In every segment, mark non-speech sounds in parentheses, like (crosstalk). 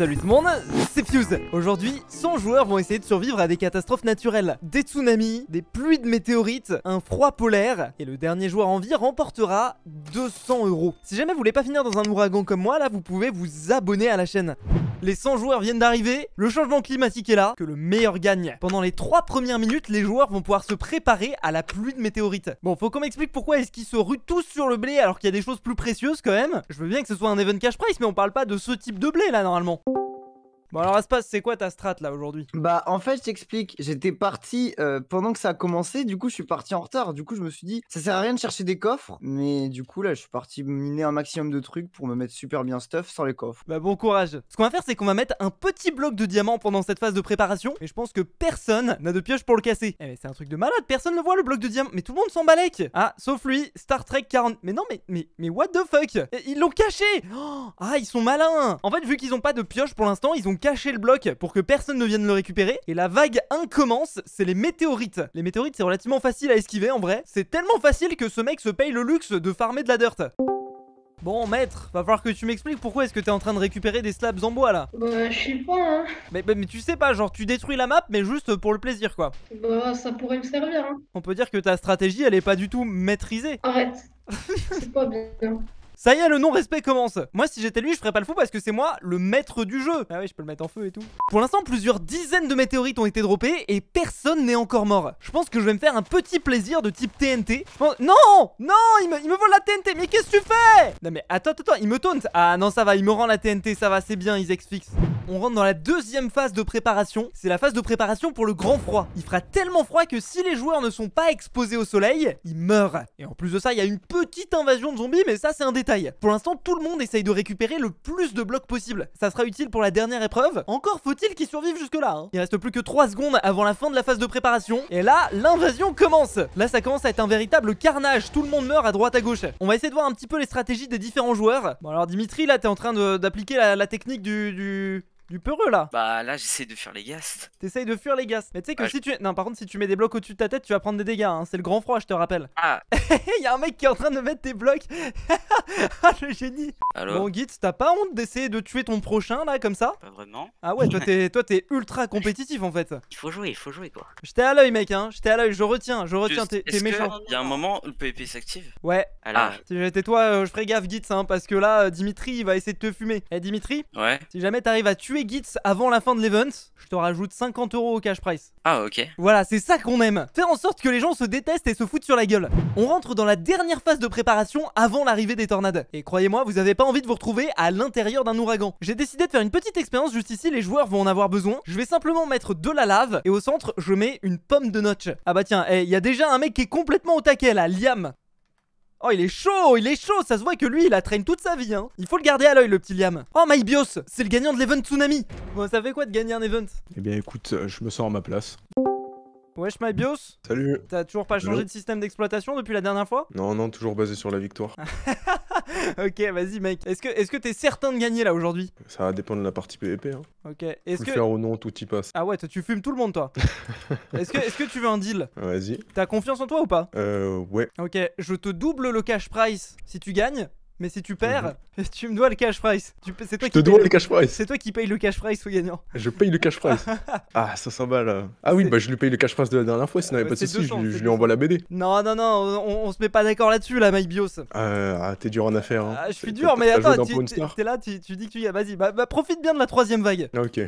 Salut tout le monde, c'est Fuse Aujourd'hui, 100 joueurs vont essayer de survivre à des catastrophes naturelles. Des tsunamis, des pluies de météorites, un froid polaire, et le dernier joueur en vie remportera 200 euros. Si jamais vous voulez pas finir dans un ouragan comme moi, là vous pouvez vous abonner à la chaîne. Les 100 joueurs viennent d'arriver, le changement climatique est là, que le meilleur gagne. Pendant les 3 premières minutes, les joueurs vont pouvoir se préparer à la pluie de météorites. Bon, faut qu'on m'explique pourquoi est-ce qu'ils se ruent tous sur le blé alors qu'il y a des choses plus précieuses quand même. Je veux bien que ce soit un event cash price, mais on parle pas de ce type de blé là normalement. Bon alors Aspas, c'est quoi ta strat là aujourd'hui Bah en fait je t'explique, j'étais parti euh, pendant que ça a commencé, du coup je suis parti en retard, du coup je me suis dit ça sert à rien de chercher des coffres, mais du coup là je suis parti miner un maximum de trucs pour me mettre super bien stuff sur les coffres. Bah bon courage. Ce qu'on va faire c'est qu'on va mettre un petit bloc de diamant pendant cette phase de préparation, et je pense que personne n'a de pioche pour le casser. Eh mais c'est un truc de malade, personne ne voit le bloc de diamant, mais tout le monde s'en avec, Ah sauf lui, Star Trek 40, mais non mais, mais, mais what the fuck Ils l'ont caché oh Ah ils sont malins En fait vu qu'ils ont pas de pioche pour l'instant, ils ont cacher le bloc pour que personne ne vienne le récupérer. Et la vague 1 commence, c'est les météorites. Les météorites, c'est relativement facile à esquiver en vrai. C'est tellement facile que ce mec se paye le luxe de farmer de la dirt. Bon, maître, va falloir que tu m'expliques pourquoi est-ce que t'es en train de récupérer des slabs en bois là Bah, je sais pas, hein. Mais, tu sais pas, genre tu détruis la map, mais juste pour le plaisir quoi. Bah, ça pourrait me servir, hein. On peut dire que ta stratégie, elle est pas du tout maîtrisée. Arrête. C'est pas bien. Ça y est, le non-respect commence. Moi, si j'étais lui, je ferais pas le fou parce que c'est moi le maître du jeu. Ah oui, je peux le mettre en feu et tout. Pour l'instant, plusieurs dizaines de météorites ont été droppées et personne n'est encore mort. Je pense que je vais me faire un petit plaisir de type TNT. Non Non il me, il me vole la TNT, mais qu'est-ce que tu fais Non mais attends, attends, il me taunte. Ah non, ça va, il me rend la TNT, ça va, c'est bien, ils fix On rentre dans la deuxième phase de préparation. C'est la phase de préparation pour le grand froid. Il fera tellement froid que si les joueurs ne sont pas exposés au soleil, ils meurent. Et en plus de ça, il y a une petite invasion de zombies, mais ça c'est un détail. Pour l'instant, tout le monde essaye de récupérer le plus de blocs possible. Ça sera utile pour la dernière épreuve. Encore faut-il qu'ils survivent jusque-là. Hein. Il reste plus que 3 secondes avant la fin de la phase de préparation. Et là, l'invasion commence. Là, ça commence à être un véritable carnage. Tout le monde meurt à droite à gauche. On va essayer de voir un petit peu les stratégies des différents joueurs. Bon, alors Dimitri, là, t'es en train d'appliquer la, la, technique du... du du peureux là. Bah là j'essaye de fuir les tu T'essayes de fuir les gasts. Mais tu sais que si tu. Non, par contre, si tu mets des blocs au-dessus de ta tête, tu vas prendre des dégâts. Hein. C'est le grand froid, je te rappelle. Ah. (laughs) Il y a un mec qui est en train de mettre tes blocs. (laughs) ah, le génie. bon, Gitz t'as pas honte d'essayer de tuer ton prochain là comme ça Pas vraiment. Ah ouais, (laughs) toi t'es, ultra compétitif en fait. Il faut jouer, il faut jouer quoi. J'étais à l'œil, mec, hein. J'étais à l'œil, je retiens, je retiens. T'es, méchant. Il y a un moment où le PvP s'active Ouais. Alors. Ah j'étais toi, euh, je ferais gaffe, Git, hein, parce que là, euh, Dimitri, il va essayer de te fumer. Eh, Dimitri Ouais. Si jamais t'arrives à tuer gits avant la fin de l'event, je te rajoute 50 euros au cash price. Ah ok. Voilà, c'est ça qu'on aime. Faire en sorte que les gens se détestent et se foutent sur la gueule. On rentre dans la dernière phase de préparation avant l'arrivée des tornades. Et croyez-moi, vous avez pas envie de vous retrouver à l'intérieur d'un ouragan. J'ai décidé de faire une petite expérience juste ici, les joueurs vont en avoir besoin. Je vais simplement mettre de la lave et au centre, je mets une pomme de notch. Ah bah tiens, eh, il y a déjà un mec qui est complètement au taquet là, Liam. Oh, il est chaud, il est chaud, ça se voit que lui, il la traîne toute sa vie, hein. Il faut le garder à l'œil, le petit Liam. Oh, Mybios c'est le gagnant de l'event Tsunami. Bon, ça fait quoi de gagner un event Eh bien, écoute, euh, je me sens à ma place. Wesh, my bios Salut T'as toujours pas changé de système d'exploitation depuis la dernière fois Non, non, toujours basé sur la victoire. (laughs) (laughs) ok, vas-y mec. Est-ce que est-ce que t'es certain de gagner là aujourd'hui Ça va dépendre de la partie PVP. Hein. Ok. Est-ce que faire ou non, tout y passe. Ah ouais, tu fumes tout le monde toi. (laughs) est est-ce que tu veux un deal Vas-y. T'as confiance en toi ou pas Euh ouais. Ok, je te double le cash price si tu gagnes. Mais si tu perds, mhm. (laughs) tu me dois le cash price. C'est toi je qui te dois le, cash price. C'est toi qui paye le cash price au gagnant. Je paye le cash price. (laughs) ah, 500 balles. Euh. Ah oui, bah je lui paye le cash price de la dernière fois, sinon il pas de souci, je, lui envoie la BD. Non, non, non, on, se met pas d'accord là-dessus, là, MyBios. Euh, ah, t'es dur en affaire hein. ah, je suis dur, mais attends, t'es là, tu, dis que tu y es Vas-y, bah, bah, profite bien de la troisième vague. Ah, ok.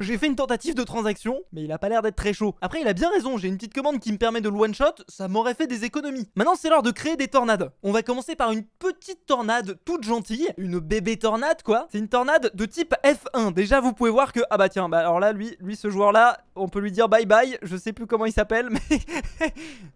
J'ai fait une tentative de transaction, mais il a pas l'air d'être très chaud. Après, il a bien raison, j'ai une petite commande qui me permet de le one-shot, ça m'aurait fait des économies. Maintenant, c'est l'heure de créer des tornades. On va commencer par une petite tornade toute gentille, une bébé tornade quoi. C'est une tornade de type F1. Déjà vous pouvez voir que ah bah tiens, bah alors là lui lui ce joueur là, on peut lui dire bye bye, je sais plus comment il s'appelle (laughs) mais (laughs)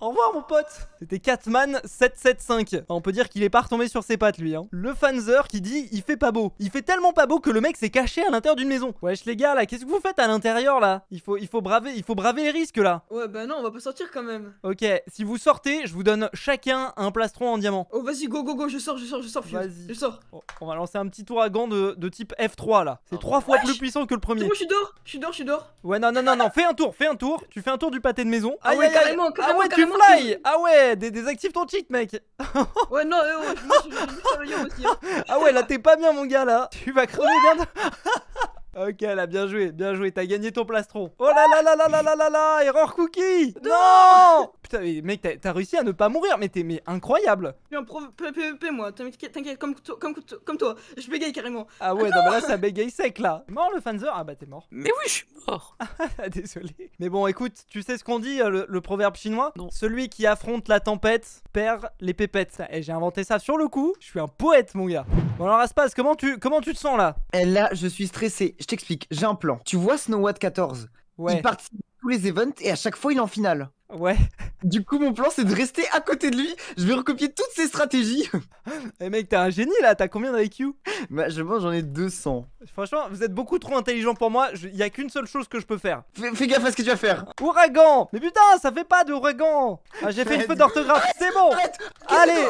au revoir mon pote. C'était Catman 775. on peut dire qu'il est pas retombé sur ses pattes lui hein. Le fanzer qui dit il fait pas beau. Il fait tellement pas beau que le mec s'est caché à l'intérieur d'une maison. Wesh les gars là, qu'est-ce que vous faites à l'intérieur là Il faut il faut braver, il faut braver les risques là. Ouais bah non, on va pas sortir quand même. OK, si vous sortez, je vous donne chacun un plastron en diamant. Oh vas-y go go go, je sors, je sors, je sors vas-y Je sors. On, va lancer un petit ouragan de, de type F3 là. C'est ah trois fois plus puissant que le premier. Moi je suis dehors, je suis dehors, je suis Ouais, non, non, non, non, fais un tour, fais un tour. Tu fais un tour du pâté de maison. Ah, ah ouais, carrément, ah carrément. Ah ouais, tu fly. Ah ouais, désactive ton cheat, mec. (laughs) ouais, non, euh, je me suis aussi. Hein. Ah ouais, là t'es pas bien, mon gars là. Tu vas crever, bien (laughs) Ok, elle a bien joué, bien joué, t'as gagné ton plastron. Oh là là là là là là là là, erreur cookie Non Putain, mais mec, t'as réussi à ne pas mourir, mais t'es mais incroyable Je suis en PvP, moi, t'inquiète, comme, comme, comme toi, je bégaye carrément. Ah ouais, ah non, bah là, ça bégaye sec, là. Mort le fanzer Ah bah, t'es mort. Mais oui, je suis mort (laughs) ah, Désolé. Mais bon, écoute, tu sais ce qu'on dit, euh, le, proverbe chinois Non. Celui qui affronte la tempête perd les pépettes. Et eh, j'ai inventé ça sur le coup, je suis un poète, mon gars. Bon alors, Aspas, comment tu, comment tu te sens, là eh, Là, je suis stressé je t'explique, j'ai un plan. Tu vois Snow White 14 Il participe à tous les events et à chaque fois il est en finale. Ouais. Du coup, mon plan, c'est de rester à côté de lui. Je vais recopier toutes ses stratégies. (laughs) Eh mec, t'es un génie là. T'as combien d'IQ Bah, je pense j'en ai 200. Franchement, vous êtes beaucoup trop intelligent pour moi. Il y a qu'une seule chose que je peux faire. Fais, gaffe à ce que tu vas faire. Ouragan Mais putain, ça fait pas d'ouragan. Ah, J'ai fait une faute d'orthographe. C'est bon. Allez,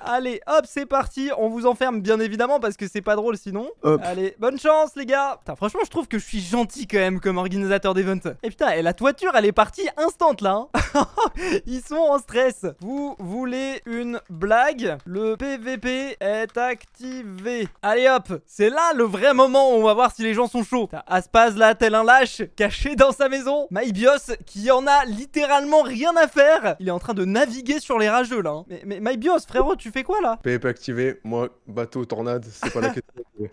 allez, hop, c'est parti. On vous enferme bien évidemment parce que c'est pas drôle sinon. Allez, bonne chance les gars. Putain, franchement, je trouve que je suis gentil quand même comme organisateur d'event. Et putain, et la toiture, elle est partie instant là. Hein. (laughs) Ils sont en stress. Vous voulez une blague Le PVP est activé. Allez hop, c'est là le vrai moment où on va voir si les gens sont chauds. T'as Aspaz là, tel un lâche, caché dans sa maison. Mybios qui en a littéralement rien à faire. Il est en train de naviguer sur les rageux là. Hein. Mais, Mybios, frérot, tu fais quoi là PVP activé, moi, bateau, tornade, c'est pas la (laughs) question. du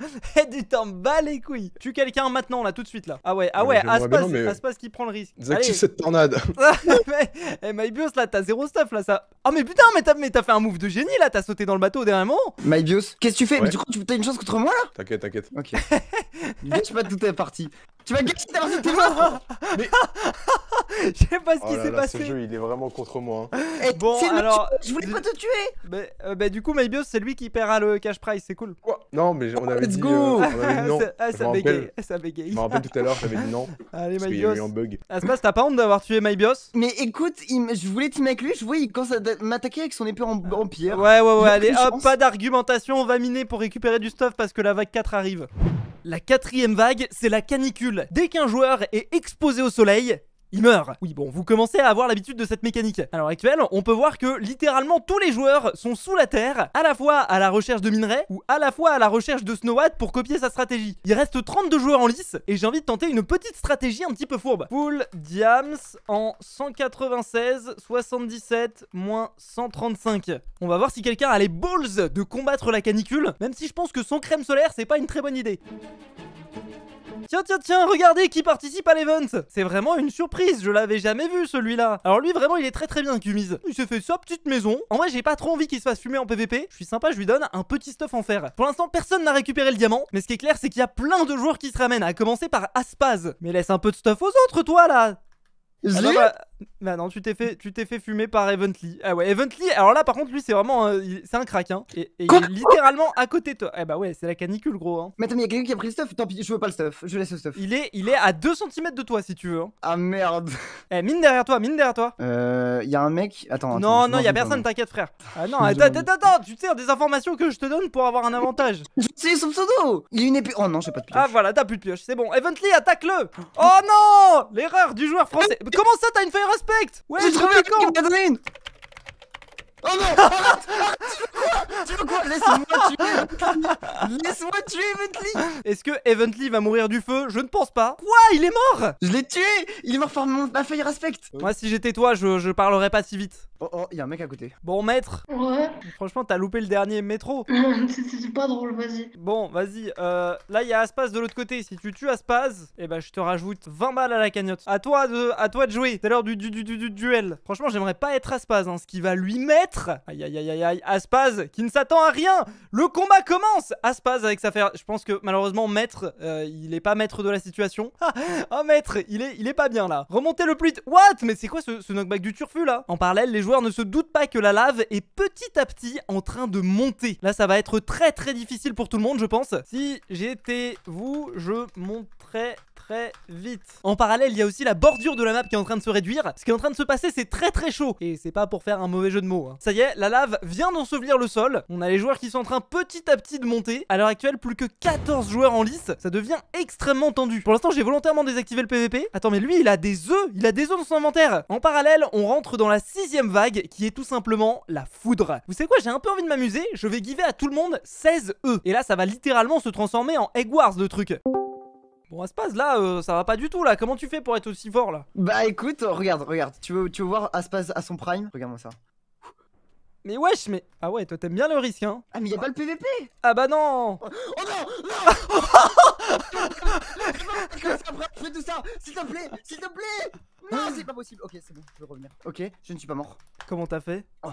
eh, temps bats les couilles. Tue quelqu'un maintenant là, tout de suite là. Ah ouais, ah ouais, Aspas, qui prend le risque. Désactive cette tornade. (laughs) (laughs) Eh, hey, là, t'as zéro stuff, là, ça. Ah, oh, mais putain, mais t'as fait un move de génie, là, t'as sauté dans le bateau derrière moi. Mybios qu'est-ce que tu fais mais Du coup, tu as une chance contre moi, là T'inquiète, t'inquiète. Ok. Gâche (laughs) pas tout, ta parti. Tu vas gâché ta tes (laughs) Mais. (laughs) Je sais pas ce oh qui s'est passé. Ce jeu, il est vraiment contre moi. Hein. Eh, bon, alors. Je voulais pas te tuer euh, Bah, du coup, Mybios, c'est lui qui perdra le cash prize, c'est cool. Quoi non, mais on avait Let's dit. Go euh, on (laughs) non. Ah, ça bégaye. Ça bégaye. Je me rappelle tout à l'heure, j'avais dit non. Allez, Mybios. Il y a eu un bug. Aspas, t'as pas honte d'avoir tué Mybios Mais écoute, je voulais te mettre lui, je voyais quand ça m'attaquait avec son épée en, en pierre. Ouais, ouais, ouais, allez, hop, pas d'argumentation, on va miner pour récupérer du stuff parce que la vague 4 arrive. La quatrième vague, c'est la canicule. Dès qu'un joueur est exposé au soleil, il meurt. Oui bon, vous commencez à avoir l'habitude de cette mécanique. À l'heure actuelle, on peut voir que littéralement tous les joueurs sont sous la terre, à la fois à la recherche de minerais, ou à la fois à la recherche de Snow pour copier sa stratégie. Il reste 32 joueurs en lice, et j'ai envie de tenter une petite stratégie un petit peu fourbe. Pool Diams en 196, 77, moins 135. On va voir si quelqu'un a les balls de combattre la canicule, même si je pense que sans crème solaire, c'est pas une très bonne idée. Tiens, tiens, tiens, regardez qui participe à l'event C'est vraiment une surprise, je l'avais jamais vu celui-là. Alors lui, vraiment, il est très très bien, Kumiz. Il s'est fait sa petite maison. En vrai, j'ai pas trop envie qu'il se fasse fumer en PVP. Je suis sympa, je lui donne un petit stuff en fer. Pour l'instant, personne n'a récupéré le diamant, mais ce qui est clair, c'est qu'il y a plein de joueurs qui se ramènent, à commencer par Aspaz. Mais laisse un peu de stuff aux autres, toi, là ah bah non, tu t'es fait, tu t'es fait fumer par Evently. Ah ouais, Evently. Alors là, par contre, lui, c'est vraiment, euh, c'est un crack, hein. Et, il est littéralement à côté de toi. Eh bah ouais, c'est la canicule, gros. Hein. Mais attends, mais a quelqu'un qui a pris le stuff Tant pis, je veux pas le stuff, je laisse le stuff. Il est, il est à 2 cm de toi, si tu veux. hein. Ah merde (laughs) Eh, mine derrière toi, mine derrière toi. Euh. Y'a un mec. Attends. non, attends, non, non y a personne, t'inquiète, frère. (laughs) Ah non, attends, attends, attends, tu sais, des informations que je te donne pour avoir un avantage. C'est son pseudo Il a une épée. Oh non, j'ai pas de pioche. Ah voilà, t'as plus de pioche, c'est bon. Evently, attaque-le Oh non L'erreur du joueur français. Comment ça, t'as une respecte Ouais, j'ai trouvé le camp Oh non Arrête, (laughs) arrête Tu veux quoi Laisse-moi tuer Laisse-moi tuer Evently Est-ce que Evently va mourir du feu Je ne pense pas. Quoi Il est mort Je l'ai tué Il est mort par ma feuille respect Moi, si j'étais toi, je... je parlerais pas si vite. Oh oh, il y a un mec à côté. Bon, maître Ouais Franchement, t'as loupé le dernier métro. (laughs) C'est pas drôle, vas-y. Bon, vas-y. Euh, là, il y a Aspaz de l'autre côté. Si tu tues Aspaz, eh ben, je te rajoute 20 balles à la cagnotte. A toi de, à toi de jouer. C'est l'heure du, du, du, du, duel. Franchement, j'aimerais pas être Aspaz. Hein, ce qui va lui mettre. Aïe, aïe, aïe, aïe, aïe. Aspaz qui ne s'attend à rien. Le combat commence. Aspaz avec sa fer. Je pense que malheureusement, maître, euh, il est pas maître de la situation. (laughs) Ah, oh, maître, il est, il est pas bien là. Remontez le plus What Mais c'est quoi ce, knockback du turfu là En parallèle, les ne se doute pas que la lave est petit à petit en train de monter. Là, ça va être très très difficile pour tout le monde, je pense. Si j'étais vous, je monte très très vite. En parallèle, il y a aussi la bordure de la map qui est en train de se réduire. Ce qui est en train de se passer, c'est très très chaud. Et c'est pas pour faire un mauvais jeu de mots. Hein. Ça y est, la lave vient d'ensevelir le sol. On a les joueurs qui sont en train petit à petit de monter. À l'heure actuelle, plus que 14 joueurs en lice. Ça devient extrêmement tendu. Pour l'instant, j'ai volontairement désactivé le PVP. Attends, mais lui, il a des œufs. Il a des œufs dans son inventaire. En parallèle, on rentre dans la sixième vague qui est tout simplement la foudre. Vous savez quoi, j'ai un peu envie de m'amuser. Je vais giver à tout le monde 16 œufs. Et là, ça va littéralement se transformer en Egg Wars le truc. Bon, Aspas, là, euh, ça va pas du tout, là. Comment tu fais pour être aussi fort, là Bah écoute, oh, regarde, regarde. Tu veux, tu veux voir Aspas à son prime Regarde-moi ça. Mais wesh, mais. Ah ouais, toi t'aimes bien le risque, hein Ah, mais y'a pas le PVP Ah bah non oh, oh, non Non Je (laughs) fais tout ça S'il te plaît S'il te plaît Non, c'est pas possible Ok, c'est bon, je vais revenir. Ok, je ne suis pas mort. Comment t'as fait oh,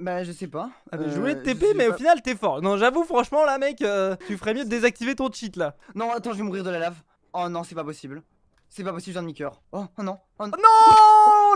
bah je sais pas. Ah, euh, je voulais te TP, mais au final t'es fort. Non, j'avoue, franchement, là, mec, euh, tu ferais mieux de désactiver ton cheat là. Non, attends, je vais mourir de la lave. Oh non, c'est pas possible. C'est pas possible, j'ai un demi cœur oh, oh, oh, non. non,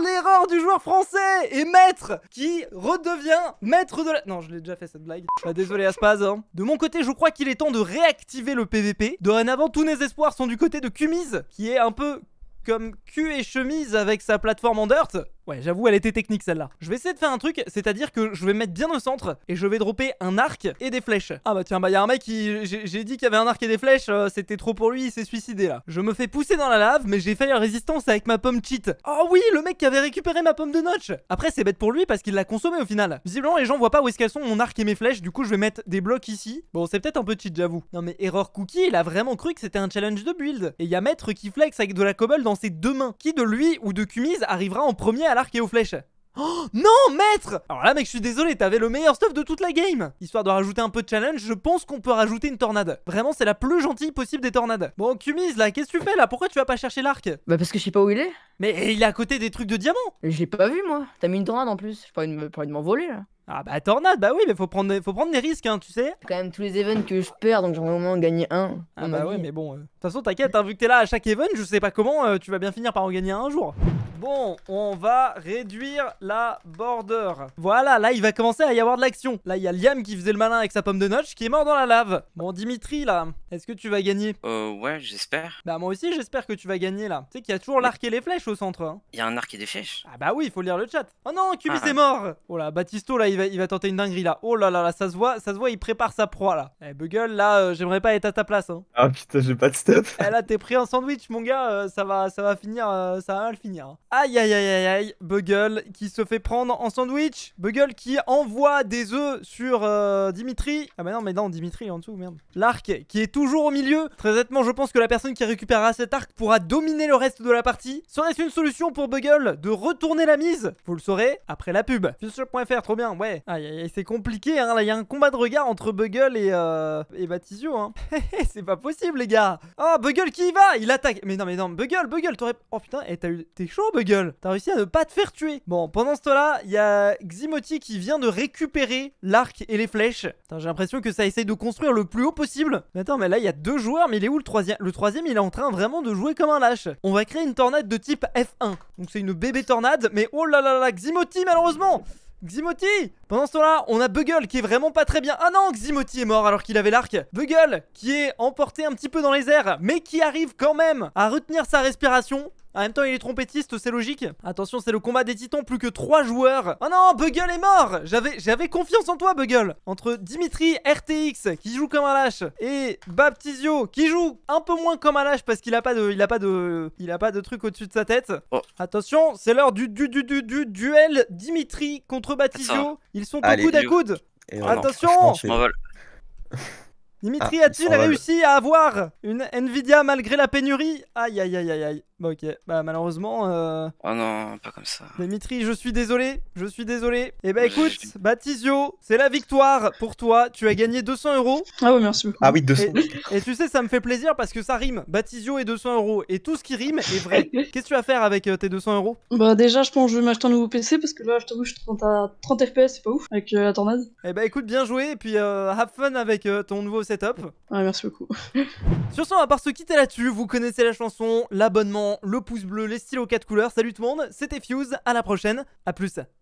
L'erreur du joueur français et maître qui redevient maître de la... Non, je l'ai déjà fait cette blague. Bah, désolé Aspaz. Hein. De mon côté, je crois qu'il est temps de réactiver le PVP. Dorénavant, tous mes espoirs sont du côté de Kumiz, qui est un peu comme cul et chemise avec sa plateforme en dirt. Ouais, j'avoue, elle était technique celle-là. Je vais essayer de faire un truc, c'est-à-dire que je vais mettre bien au centre et je vais dropper un arc et des flèches. Ah bah tiens, bah y'a un mec qui. J'ai dit qu'il y avait un arc et des flèches, euh, c'était trop pour lui, il s'est suicidé là. Je me fais pousser dans la lave, mais j'ai failli la résistance avec ma pomme cheat. Oh oui, le mec qui avait récupéré ma pomme de notch Après, c'est bête pour lui parce qu'il l'a consommée au final. Visiblement, les gens voient pas où est-ce qu'elles sont mon arc et mes flèches, du coup, je vais mettre des blocs ici. Bon, c'est peut-être un peu cheat, j'avoue. Non mais erreur Cookie, il a vraiment cru que c'était un challenge de build. Et a Maître qui flex avec de la cobble dans ses deux mains. Qui de lui ou de Kumiz arrivera en premier l'arc et aux flèches. Oh non maître Alors là mec je suis désolé t'avais le meilleur stuff de toute la game Histoire de rajouter un peu de challenge je pense qu'on peut rajouter une tornade Vraiment c'est la plus gentille possible des tornades Bon Kumis là qu'est-ce que tu fais là Pourquoi tu vas pas chercher l'arc Bah parce que je sais pas où il est Mais il est à côté des trucs de diamants J'ai pas vu moi T'as mis une tornade en plus J'ai pas envie de m'envoler là ah bah tornade, bah oui mais faut prendre, faut prendre des risques hein tu sais Quand même tous les events que je perds donc ai au moins gagné un Ah bah oui mais bon euh. De toute façon, t'inquiète, hein, vu que t'es là à chaque event, je sais pas comment, euh, tu vas bien finir par en gagner un jour. Bon, on va réduire la border. Voilà, là, il va commencer à y avoir de l'action. Là, il y a Liam qui faisait le malin avec sa pomme de notch qui est mort dans la lave. Bon, Dimitri, là, est-ce que tu vas gagner Euh, ouais, j'espère. Bah, moi aussi, j'espère que tu vas gagner, là. Tu sais qu'il y a toujours l'arc et les flèches au centre. Hein. Il y a un arc et des flèches Ah bah oui, il faut lire le chat. Oh non, Cubis ah, est ah. mort Oh là, Batisto, là, il va, il va tenter une dinguerie, là. Oh là là, là, ça se voit, ça se voit, il prépare sa proie, là. Eh, Bugle, là, euh, j'aimerais pas être à ta place, hein. Ah putain, j'ai pas de eh là, t'es pris en sandwich, mon gars. Euh, ça va, ça va finir, euh, ça va mal finir. Hein. Aïe, aïe, aïe, aïe, aïe. Bugle qui se fait prendre en sandwich. Bugle qui envoie des œufs sur euh, Dimitri. Ah mais non, mais non, Dimitri en dessous, merde. L'arc qui est toujours au milieu. Très honnêtement, je pense que la personne qui récupérera cet arc pourra dominer le reste de la partie. Serait-ce une solution pour Bugle de retourner la mise Vous le saurez après la pub. Future.fr, trop bien, ouais. Aïe, aïe, aïe, c'est compliqué, hein. Là, il y a un combat de regard entre Bugle et, et Batizio, hein. (laughs) c'est pas possible, les gars. Oh, Bugle qui y va Il attaque Mais non, mais non, Bugle, Bugle, t'aurais... Oh putain, eh, t'es chaud, Bugle T'as réussi à ne pas te faire tuer Bon, pendant ce temps-là, il y a Ximoti qui vient de récupérer l'arc et les flèches. J'ai l'impression que ça essaye de construire le plus haut possible. Mais attends, mais là, il y a deux joueurs, mais il est où le troisième Le troisième, il est en train vraiment de jouer comme un lâche. On va créer une tornade de type F1. Donc c'est une bébé tornade, mais oh là là là, Ximoti, malheureusement Ximoti Pendant ce temps-là, on a Bugle qui est vraiment pas très bien. Ah non, Ximoti est mort alors qu'il avait l'arc. Bugle qui est emporté un petit peu dans les airs, mais qui arrive quand même à retenir sa respiration en même temps, il est trompettiste, c'est logique. Attention, c'est le combat des titans, plus que 3 joueurs. Oh non, Bugle est mort J'avais confiance en toi, Bugle. Entre Dimitri RTX, qui joue comme un lâche, et Baptizio, qui joue un peu moins comme un lâche parce qu'il a pas de... Il a pas de... Il a pas de truc au-dessus de sa tête. Oh. Attention, c'est l'heure du, du, du, du, du duel Dimitri contre Baptizio. Ils sont au coude à coude. Attention Dimitri ah, a-t-il réussi à avoir une Nvidia malgré la pénurie Aïe aïe aïe aïe aïe. Bah, ok, bah malheureusement... Euh, oh non, pas comme ça. Dimitri, je suis désolé, je suis désolé. Et eh bah ben, écoute, Baptisio c'est la victoire pour toi, tu as gagné 200 euros. Ah oui merci beaucoup. Ah oui, 200. Et, tu sais, ça me fait plaisir parce que ça rime, Baptisio et 200 euros. Et tout ce qui rime est vrai. (laughs) Qu'est-ce que tu vas faire avec euh, tes 200 euros Bah déjà, je pense que je vais m'acheter un nouveau PC parce que là, je te je à 30 FPS, c'est pas ouf, avec euh, la tornade. Et eh bah ben, écoute, bien joué, et puis have fun avec ton nouveau setup. Ah merci beaucoup. Sur ce, on va part se quitter là-dessus, vous connaissez la chanson, l'abonnement le pouce bleu, les stylos 4 couleurs. Salut tout le monde, c'était Fuse, à la prochaine, à plus